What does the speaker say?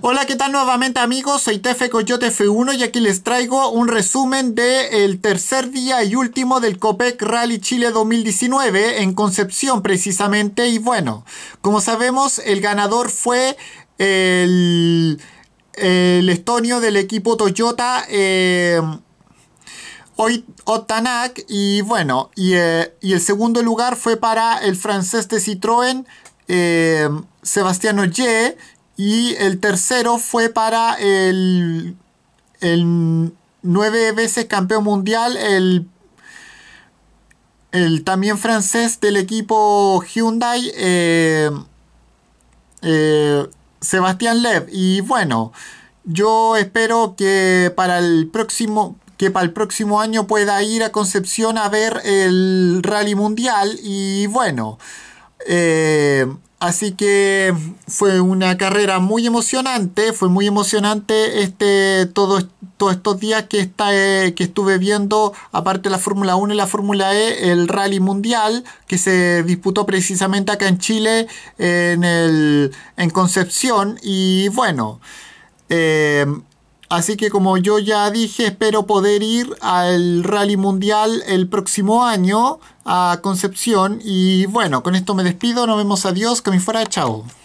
Hola, ¿qué tal nuevamente amigos? Soy Tefe Coyote F1 y aquí les traigo un resumen del tercer día y último del Copec Rally Chile 2019 en Concepción precisamente. Y bueno, como sabemos, el ganador fue el, estonio del equipo Toyota. Eh, Otanak y bueno, eh, y, el segundo lugar fue para el francés de Citroën, Sebastiano em, Sebastián Oye, y el tercero fue para el, el nueve veces campeón mundial, el, el también francés del equipo Hyundai, eh, eh, Sebastián Lev. Y bueno, yo espero que para el próximo que para el próximo año pueda ir a Concepción a ver el rally mundial y bueno, eh, así que fue una carrera muy emocionante, fue muy emocionante este, todos estos días que, está, eh, que estuve viendo, aparte de la Fórmula 1 y la Fórmula E, el Rally Mundial que se disputó precisamente acá en Chile, en, el, en Concepción, y bueno. Eh, Así que como yo ya dije, espero poder ir al Rally Mundial el próximo año a Concepción. Y bueno, con esto me despido, nos vemos, adiós, que me fuera, chao.